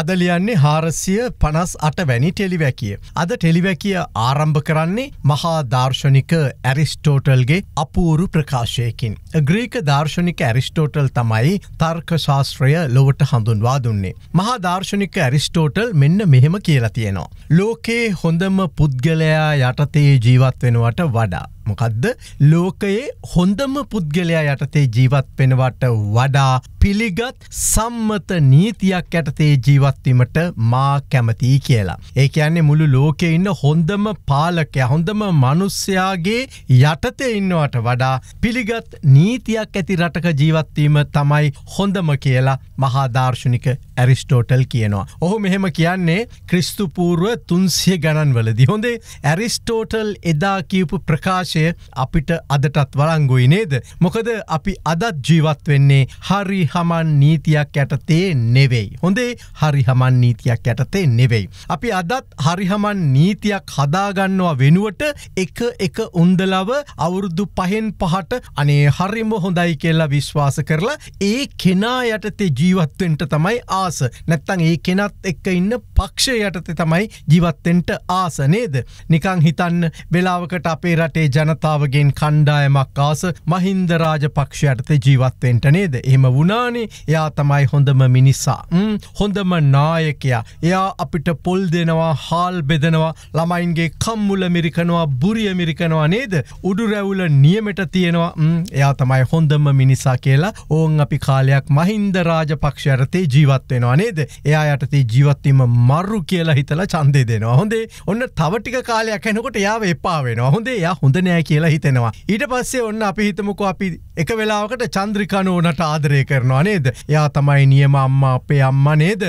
අද ලියන්නේ හාරසිය පනස් අට වැනි ටෙලිවැකිය. අද ටෙලිවැකිය ආරම්භ කරන්නේ මහා දර්ශනික ඇරිස්ටෝටල්ගේ අපූරු ප්‍රකාශයකින්. ග්‍රීක දර්ශනික ඇරිස්ටෝටල් තමයි තර්ක ශාස්ත්‍රය ලොවට හඳුන්වා දුන්නේ. මහා දර්ශනික ඇරිස්ටෝටල් මෙන්න මෙහෙම කියලා තියෙනවා. ලෝකේ හොඳම පුද්ගලයා යටතේ ජීවත් වෙනුවට වඩා. මොකදද ලෝකයේ හොඳම පුද්ගලයා යටතේ ජීවත් වෙනවට වඩා පිළිගත් සම්මත නීතියක් යටතේ ජීවත්වීමට මා කැමතියි කියලා. ඒක යන්නේ මුළු ලෝකෙ ඉන්න හොඳම පාලකය හොඳම මනුස්්‍යයාගේ යටතේ ඉන්නවට වඩා පිළිගත් නීතියක් ඇති රටක ජීවත්වීම තමයි හොඳම කියලා මහාදර්ශනික ඇරිස්ටෝටල් කියනවා. ඔහු මෙහෙම කියන්නේ ක්‍රිස්තුපූර්ව තුන්සිය ගණන්වලදි. හොඳේ ඇරිස්ටෝටල් එදා කියපු ප්‍රකාශ විශේෂය අපිට අදටත් වලංගුයි නේද. මොකද අපි අදත් ජීවත් වෙන්නේ හරි හමන් නීතියක් යටතේ නෙවෙයි. හොඳේ හරි හමන් නීතියක් යටතේ නෙවෙයි. අපි අදත් හරිහමන් නීතියක් හදාගන්නවා වෙනුවට එක එක උන්දලව අවුරුදු පහෙන් පහට අනේ හරිම හොඳයි කියලා විශ්වාස කරලා ඒ කෙනා යටතේ ජීවත්වෙන්ට තමයි ආස නැත්තං ඒ කෙනත් එක්ක ඉන්න පක්ෂ යටතේ තමයි ජීවත්තෙන්ට ආසනේද. නිකං හිතන්න වෙලාවකට අපේ රටේ ජ ජනතාවගෙන් කණ්ඩායමක් ආස මහින්ද රාජපක්ෂයටත ජීවත්වෙන්ට නේද එම වුණානේ එයා තමයි හොඳම මිනිසා හොඳම නායකයා එයා අපිට පොල් දෙනවා හාල් බෙදනවා ළමයින්ගේ කම්මුල මිරිකනවා බුරිය මිරිකනවා නේද උඩුරැවුල නියමට තියෙනවා එයා තමයි හොඳම මිනිසා කියලා ඕන් අපි කාලයක් මහින්ද රාජපක්ෂයටතේ ජීවත්වෙනවා නේද එයා යටතේ ජීවත්වීම මරු කියලා හිතලා චන්දේ දෙනවා හොඳේ ඔන්න තවටික කාලයක් හැනකොට යාව එපාාවෙනවා හොඳේ යා හොඳන නෑ කියලා හිතෙනවා. ඊට පස්සේ ඔන්න අපි හිතමුකෝ අපි එක වෙලාවකට චන්ද්‍රිකනුවනට ආදරය කරනවා නේද යා තමයි නියම අම්ම අපේ අම්ම නේද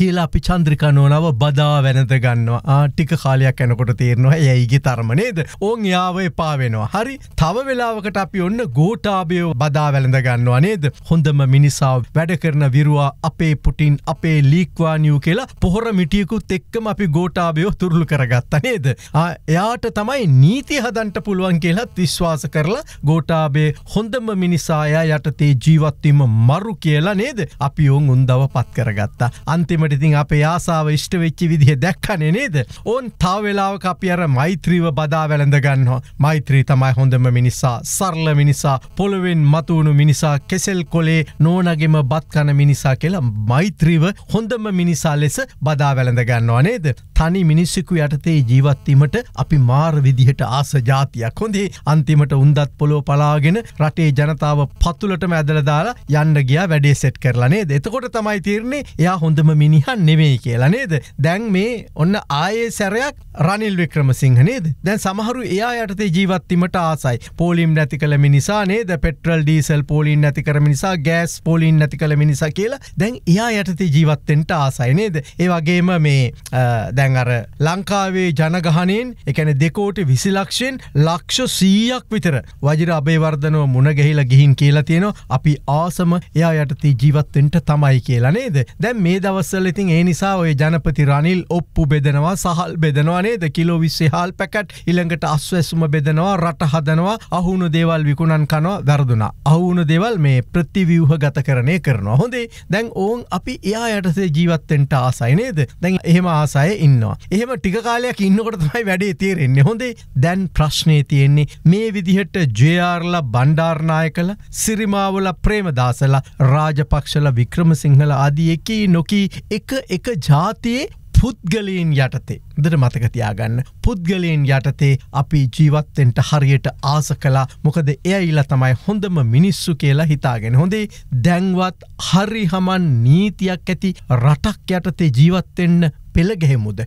කියලා අපි චන්ද්‍රිකනුවනාව බදා වැනත ගන්නවා ආටික කාලයක් ඇනකොට තේරනවා ඇයිගේ තර්ම නේද ඕන් යාව එපාවෙනවා හරි තව වෙලාවකට අපි ඔන්න ගෝටාබයෝ බදා වැළඳ ගන්නවා නේද හොඳම මිනිසාව වැඩ කරන විරුවා අපේ පුටින් අපේ ලීක්වානියූ කියලා පොහොර මිටියකුත් එක්කම අපි ගෝටාබයෝ තුරළු කරගත්ත නේද එයාට තමයි නීති හදන්ට පුළුවන් කියලත් විශ්වාස කරලා ගෝටාබේ හො හොඳම මිනිසායා යටතේ ජීවත්වීම මරු කියලා නේද අපි ඔවුන් උන්දව පත් කරගත්තා අන්තිමටඉතින් අපේ ආසාාව ෂ්ට වෙච්චි විදිහ දැක්කනේ නේද ඕන් තාවවෙලාවක අපි අර මෛත්‍රීව බදා වැළඳගන්නවා මෛත්‍රී තමයි හොඳම මිනිසා සරල මිනිසා පොළොවෙන් මතුවුණු මිනිසා කෙසෙල් කොලේ නෝනගෙම බත්කන මිනිසා කියලා මෛත්‍රීව හොඳම මිනිසා ලෙස බදා වැළඳගන්නවා නේද තනි මිනිස්සකු යටතේ ජීවත්වීමට අපි මාර විදිහට ආස ජාතියක් හොඳේ අන්තිමට උන්දත් පොලෝ පලාගෙන රට රටේ ජනතාව පත්තුලටම ඇදල දාලා යන්න ගියා වැඩේ සෙට් කරලනේ දෙතකොට තමයි තිරණේ එයා හොඳම මිනිහන් නෙමෙයි කියලා නේද දැන් මේ ඔන්න ආයේ සැරයක් රනිල් වික්‍රම සිංහනේද දැන් සමහරු එයා යටතේ ජීවත්වීමට ආසයි පෝලිම් නැති කළ මිනිසා නේද පෙට්‍රල් ඩීසල් පෝලින් නැති කර මිනිසා ගෑස් පොලින් නැති කළ මිනිසා කියලා දැන් එයා යටතේ ජීවත්තෙන්ට ආසයිනේද ඒ වගේම මේ දැන් අර ලංකාවේ ජනගහනෙන් එකන දෙකෝට විසිලක්ෂෙන් ලක්ෂ සීයක් විතර වජර අබේවර්ධනව මුණගැහිලා ගිහින් කියලා තියෙනවා අපි ආසම එයා යටති ජීවත්වෙන්ට තමයි කියලා නේද දැන් මේ දවස්සල් ඉතින් ඒ නිසා ඔය ජනපති රනිල් ඔප්පු බෙදනවා සහල් බෙදනවා නේද කිලෝ විස්සේ හල් පැකට් ඉළඟට අස්වැසුම බෙදනවා රට හදනවා අහුණු දේවල් විකුණන් කනවා වැරදුනා අවුණු දෙවල් මේ ප්‍රතිවිවහ ගත කරනය කරනවා හොඳේ දැන් ඕන් අපි එයා යටසේ ජීවත්තෙන්ට ආසයිනේද දැන් එහෙම ආසය ඉන්නවා එහෙම ටිකාලයක් ඉන්නකොටතමයි වැඩේ තේරෙන්නේ හොඳේ දැන් ප්‍රශ්නය තියෙන්නේ මේ විදිහට ජයාර්ලා බණ්ඩ බණ්ඩාර්නායකල සිරිමාවල ප්‍රේමදාසල රාජපක්ෂල වික්‍රමසිංහල අදී එකී නොකී එක එක ජාතියේ පුද්ගලයෙන් යටතේ දර මතකතියාගන්න පුද්ගලයෙන් යටතේ අපි ජීවත්තෙන්ට හරියට ආස කලා මොකද එයයිලා තමයි හොඳම මිනිස්සු කියලා හිතාගෙන හොඳේ දැන්වත් හරි හමන් නීතියක් ඇති රටක් යටතේ ජීවත්තෙන්න පෙළගැහෙමුද.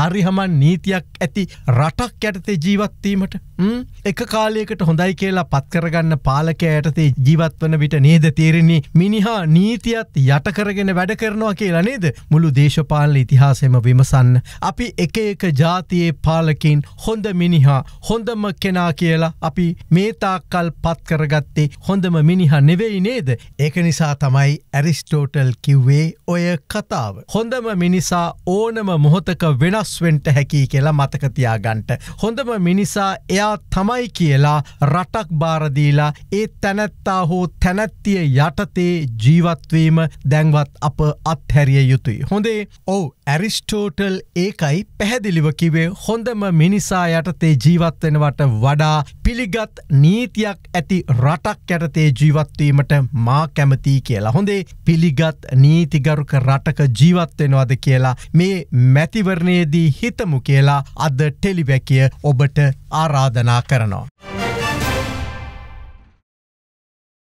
හරිහමන් නීතියක් ඇති රටක් ඇටතේ ජීවත්වීමට එක කාලයකට හොඳයි කියලා පත්කරගන්න පාලක ඇයටතේ ජීවත්වන විට නේද තේරෙන්නේ මිනිහා නීතියත් යටකරගෙන වැඩ කරනවා කියලා නේද මුළු දේශපාල ඉතිහාසෙම විමසන්න. අපි එක එක ජාතියේ පාලකින් හොඳ මිනිහා හොඳම කෙනා කියලා අපි මේතාක්කල් පත්කරගත්තේ හොඳම මිනිහා නෙවෙයි නේද. ඒක නිසා තමයි ඇරිස්ටෝටල් කිව්වේ ඔය කතාව. හොඳම මිනිසා ඕනම මොහොතක වෙනස්වෙන්ට හැකි කියලා මතකතියාගන්ට. හොඳම මිනිසා එයා තමයි කියලා රටක් බාරදීලා ඒ තැනැත්තා හෝ තැනැත්තිය යටතේ ජීවත්වීම දැන්වත් අප අත්හැරිය යුතුයි. හොඳේ ඔවු ඇරිස්ටෝටල් ඒකයි පැහැදිලිව කිවේ හොඳම මිනිසා යටතේ ජීවත්වෙනවට වඩා පිළිගත් නීතියක් ඇති රටක් ඇරතේ ජීවත්වීමට මා කැමතිී කියලා. හොඳේ පිළිගත් නීතිගරුක රටක ජීවත්වෙනවාද කියලා මේ මැතිවරණයේදී හිතමු කියලා අද ටෙලිවැකිය ඔබට ආරාධනා කරනවා.